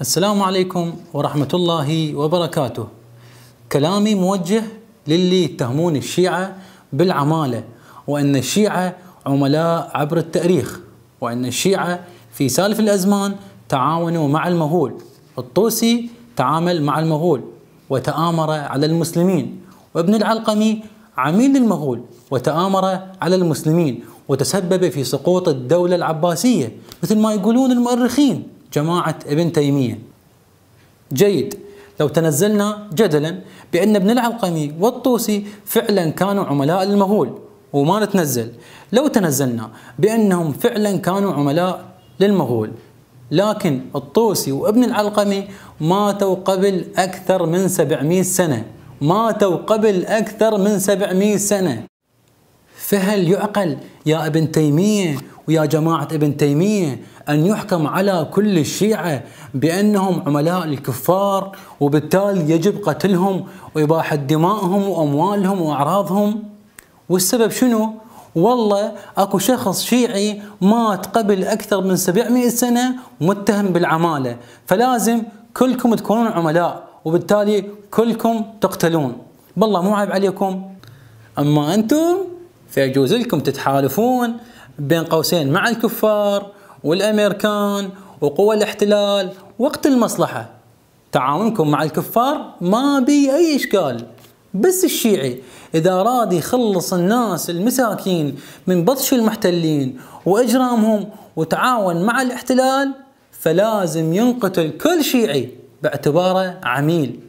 السلام عليكم ورحمة الله وبركاته كلامي موجه للي يتهمون الشيعة بالعمالة وأن الشيعة عملاء عبر التاريخ وأن الشيعة في سالف الأزمان تعاونوا مع المغول الطوسي تعامل مع المغول وتآمر على المسلمين وابن العلقمي عميل للمغول وتآمر على المسلمين وتسبب في سقوط الدولة العباسية مثل ما يقولون المؤرخين جماعة ابن تيمية جيد لو تنزلنا جدلا بأن ابن العلقمي والطوسي فعلا كانوا عملاء للمغول وما نتنزل لو تنزلنا بأنهم فعلا كانوا عملاء للمغول لكن الطوسي وابن العلقمي ماتوا قبل أكثر من 700 سنة ماتوا قبل أكثر من 700 سنة فهل يعقل يا ابن تيمية ويا جماعة ابن تيمية أن يحكم على كل الشيعة بأنهم عملاء الكفار وبالتالي يجب قتلهم وإباحة دمائهم وأموالهم وأعراضهم والسبب شنو؟ والله اكو شخص شيعي مات قبل اكثر من 700 سنه متهم بالعماله، فلازم كلكم تكونون عملاء وبالتالي كلكم تقتلون، بالله مو عيب عليكم. اما انتم فيجوز لكم تتحالفون بين قوسين مع الكفار والامريكان وقوى الاحتلال وقت المصلحه تعاونكم مع الكفار ما بي اي اشكال بس الشيعي اذا راد يخلص الناس المساكين من بطش المحتلين واجرامهم وتعاون مع الاحتلال فلازم ينقتل كل شيعي باعتباره عميل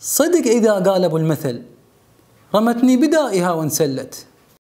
صدق اذا قال ابو المثل رمتني بدائها وانسلت